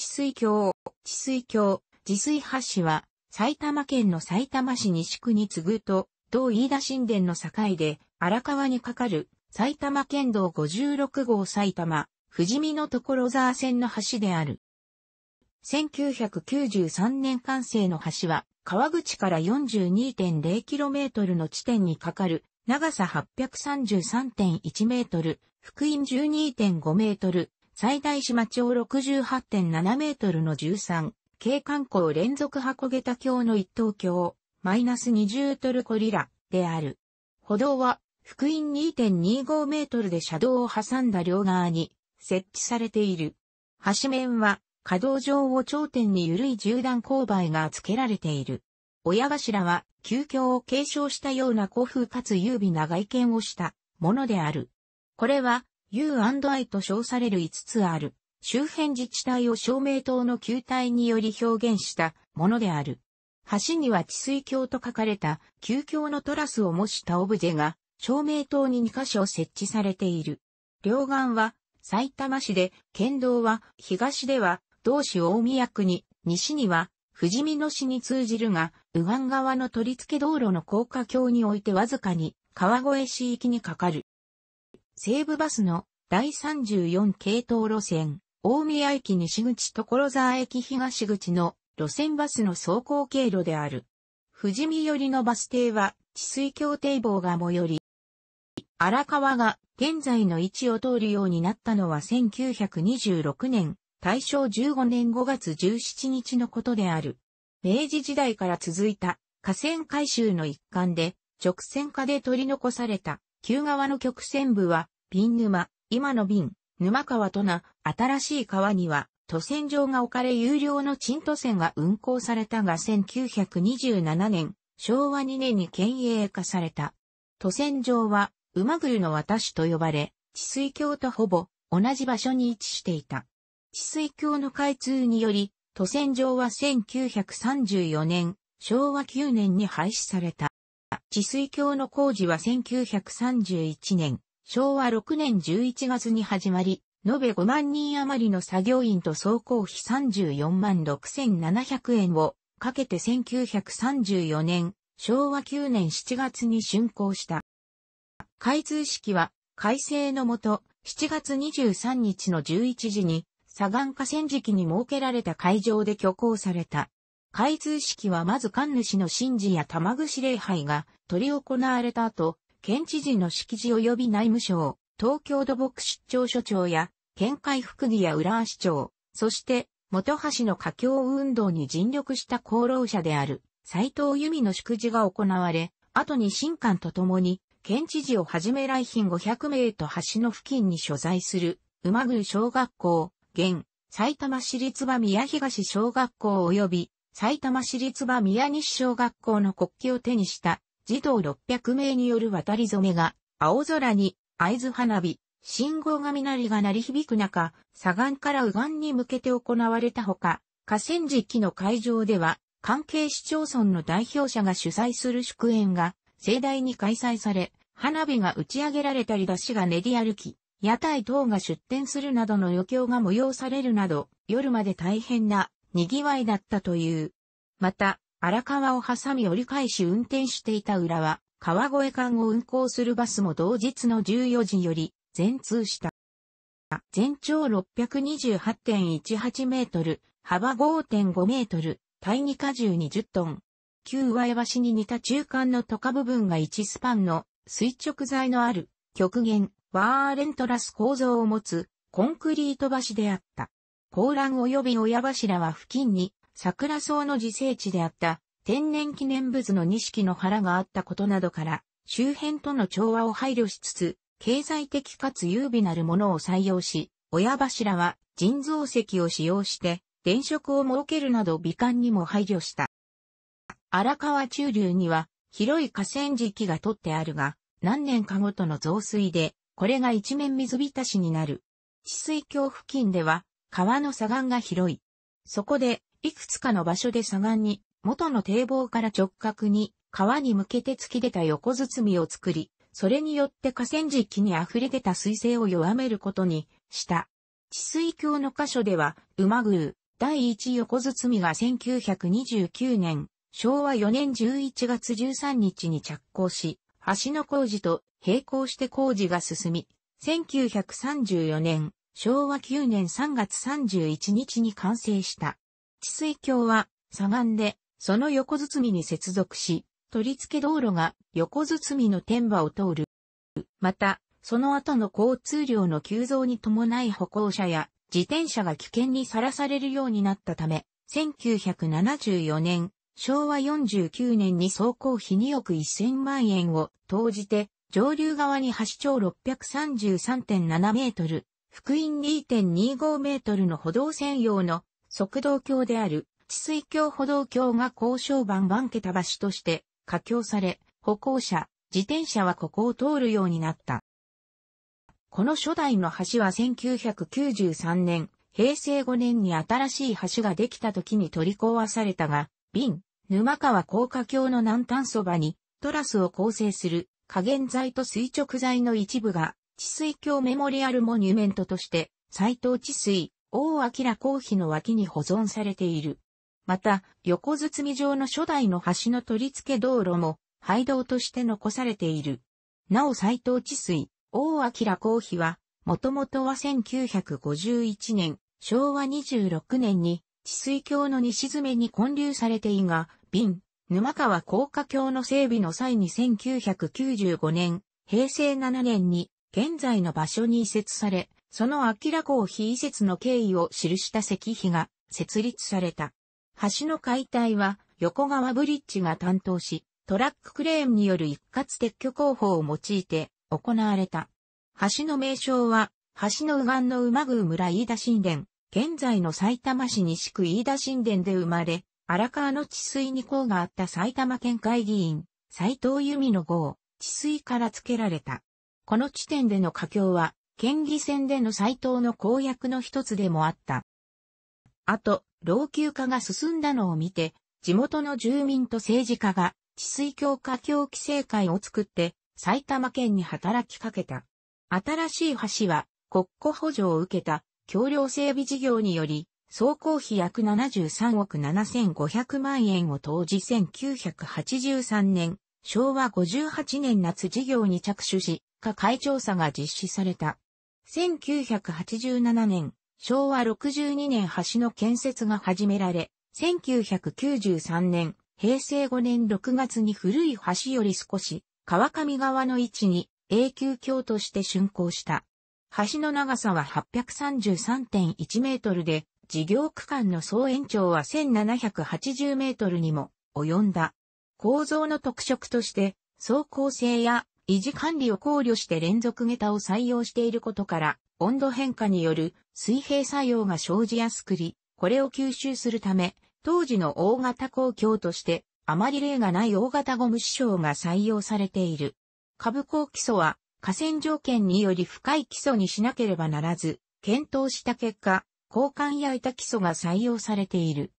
治水橋、治水橋、治水橋は、埼玉県の埼玉市西区に次ぐと、同飯田神殿の境で、荒川に架かる、埼玉県道56号埼玉、富士見の所沢線の橋である。1993年完成の橋は、川口から 42.0km の地点にかかる、長さ 833.1m、福音 12.5m、最大島町68.7メートルの13、軽観光連続箱桁橋の一等橋、マイナス20トルコリラである。歩道は、福音2.25メートルで車道を挟んだ両側に設置されている。橋面は、稼働上を頂点に緩い縦断勾配が付けられている。親頭は、旧遽を継承したような古風かつ優美な外見をしたものである。これは、U&I と称される5つある、周辺自治体を照明灯の球体により表現したものである。橋には治水橋と書かれた、旧橋のトラスを模したオブジェが、照明灯に2カ所設置されている。両岸は、埼玉市で、県道は、東では、同市大宮区に、西には、富士見野市に通じるが、右岸側の取り付け道路の高架橋においてわずかに、川越市域にかかる。西武バスの第34系統路線、大宮駅西口所沢駅東口の路線バスの走行経路である。富士見寄りのバス停は、治水橋堤防が最寄り。荒川が現在の位置を通るようになったのは1926年、大正15年5月17日のことである。明治時代から続いた河川改修の一環で直線化で取り残された旧川の曲線部は、瓶沼、今の瓶、沼川とな、新しい川には、都船場が置かれ有料の鎮都線が運行されたが1927年、昭和2年に県営化された。都船場は、馬栗の渡しと呼ばれ、治水橋とほぼ同じ場所に位置していた。治水橋の開通により、都船場は1934年、昭和9年に廃止された。治水橋の工事は1931年、昭和6年11月に始まり、延べ5万人余りの作業員と総工費34万6700円をかけて1934年、昭和9年7月に竣工した。開通式は改正のもと7月23日の11時に左岸河川敷に設けられた会場で挙行された。開通式はまず神主の神事や玉串礼拝が取り行われた後、県知事の敷地及び内務省、東京土木出張所長や、県会副議や浦和市長、そして、元橋の華僑運動に尽力した功労者である、斎藤由美の祝辞が行われ、後に新官と共に、県知事をはじめ来賓500名と橋の付近に所在する、馬宮小学校、現、埼玉市立場宮東小学校及び、埼玉市立場宮西小学校の国旗を手にした、児童600名による渡り染めが、青空に、合図花火、信号がりが鳴り響く中、左岸から右岸に向けて行われたほか、河川敷の会場では、関係市町村の代表者が主催する祝宴が盛大に開催され、花火が打ち上げられたり出しが練り歩き、屋台等が出店するなどの余興が催されるなど、夜まで大変な賑わいだったという。また、荒川を挟み折り返し運転していた浦和、川越間を運行するバスも同日の14時より全通した。全長628.18メートル、幅5.5メートル、体2荷重20トン。旧上橋に似た中間の渡下部分が1スパンの垂直材のある極限ワーレントラス構造を持つコンクリート橋であった。高欄及び親柱は付近に桜草の自生地であった天然記念物の錦の原があったことなどから、周辺との調和を配慮しつつ、経済的かつ優美なるものを採用し、親柱は人造石を使用して電飾を設けるなど美観にも配慮した。荒川中流には広い河川敷が取ってあるが、何年かごとの増水で、これが一面水浸しになる。治水橋付近では川の砂岩が広い。そこでいくつかの場所で左岸に、元の堤防から直角に、川に向けて突き出た横包みを作り、それによって河川敷に溢れ出た水勢を弱めることにした。治水橋の箇所では、馬宮、第一横包みが1929年、昭和4年11月13日に着工し、橋の工事と並行して工事が進み、1934年、昭和9年3月31日に完成した。治水橋は、左岸で、その横包みに接続し、取り付け道路が横包みの天馬を通る。また、その後の交通量の急増に伴い歩行者や自転車が危険にさらされるようになったため、1974年、昭和49年に走行費2億1000万円を投じて、上流側に橋長633.7メートル、福音2.25メートルの歩道専用の側道橋である治水橋歩道橋が交渉板番桁橋として架橋され、歩行者、自転車はここを通るようになった。この初代の橋は1993年、平成5年に新しい橋ができた時に取り壊されたが、瓶、沼川高架橋の南端そばに、トラスを構成する加減材と垂直材の一部が、治水橋メモリアルモニュメントとして、斎藤治水、大明公妃の脇に保存されている。また、横包み状の初代の橋の取り付け道路も、廃道として残されている。なお斎藤治水、大明公妃は、もともとは1951年、昭和26年に、治水橋の西詰めに建立されていが、瓶、沼川高架橋の整備の際に1995年、平成7年に、現在の場所に移設され、その明ら公碑移設の経緯を記した石碑が設立された。橋の解体は横川ブリッジが担当し、トラッククレーンによる一括撤去工法を用いて行われた。橋の名称は、橋の右岸の馬宮村飯田神殿、現在の埼玉市西区飯田神殿で生まれ、荒川の治水に功があった埼玉県会議員、斎藤由美の号、治水から付けられた。この地点での佳境は、県議選での斎藤の公約の一つでもあった。あと、老朽化が進んだのを見て、地元の住民と政治家が治水強化協規制会を作って埼玉県に働きかけた。新しい橋は国庫補助を受けた橋梁整備事業により、総工費約73億7500万円を当時1983年、昭和58年夏事業に着手し、課会調査が実施された。1987年、昭和62年橋の建設が始められ、1993年、平成5年6月に古い橋より少し、川上側の位置に永久橋として竣工した。橋の長さは833.1メートルで、事業区間の総延長は1780メートルにも及んだ。構造の特色として、走行性や維持管理を考慮して連続下駄を採用していることから、温度変化による水平作用が生じやすくり、これを吸収するため、当時の大型公共として、あまり例がない大型ゴム支障が採用されている。株高基礎は、河川条件により深い基礎にしなければならず、検討した結果、交換や板基礎が採用されている。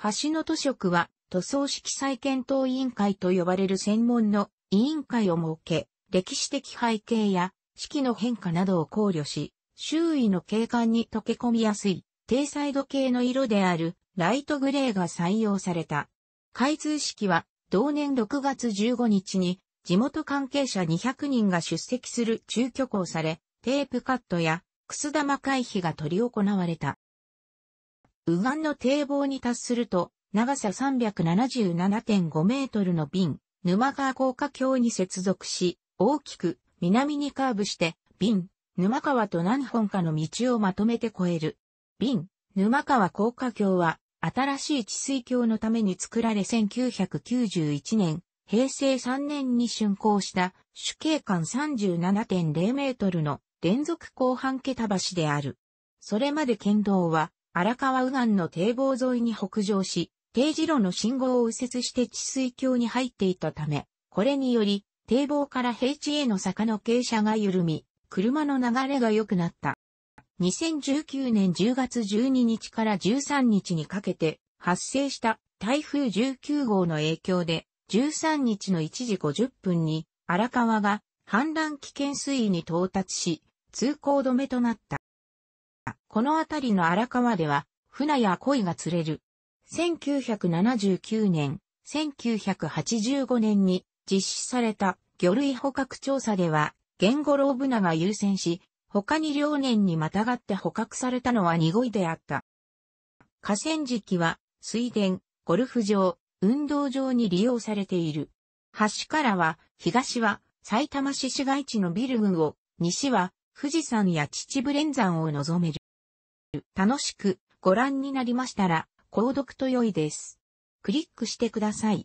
橋の図職は、塗装式再検討委員会と呼ばれる専門の委員会を設け、歴史的背景や四季の変化などを考慮し、周囲の景観に溶け込みやすい、低サイド系の色であるライトグレーが採用された。開通式は同年6月15日に地元関係者200人が出席する中挙行され、テープカットやくす玉回避が取り行われた。右岸の堤防に達すると、長さ377.5メートルの瓶、沼川高架橋に接続し、大きく南にカーブして、瓶、沼川と何本かの道をまとめて越える。瓶、沼川高架橋は、新しい治水橋のために作られ1991年、平成3年に竣工した主景間37.0メートルの連続後半桁橋である。それまで県道は荒川右岸の堤防沿いに北上し、定時路の信号を右折して治水橋に入っていたため、これにより堤防から平地への坂の傾斜が緩み、車の流れが良くなった。2019年10月12日から13日にかけて発生した台風19号の影響で13日の1時50分に荒川が氾濫危険水位に到達し通行止めとなった。この辺りの荒川では船や鯉が釣れる。1979年、1985年に実施された魚類捕獲調査では、ゲンゴロウブナが優先し、他に両年にまたがって捕獲されたのはゴイであった。河川敷は、水田、ゴルフ場、運動場に利用されている。橋からは、東は、埼玉市市街地のビル群を、西は、富士山や秩父連山を望める。楽しくご覧になりましたら、購読と良いです。クリックしてください。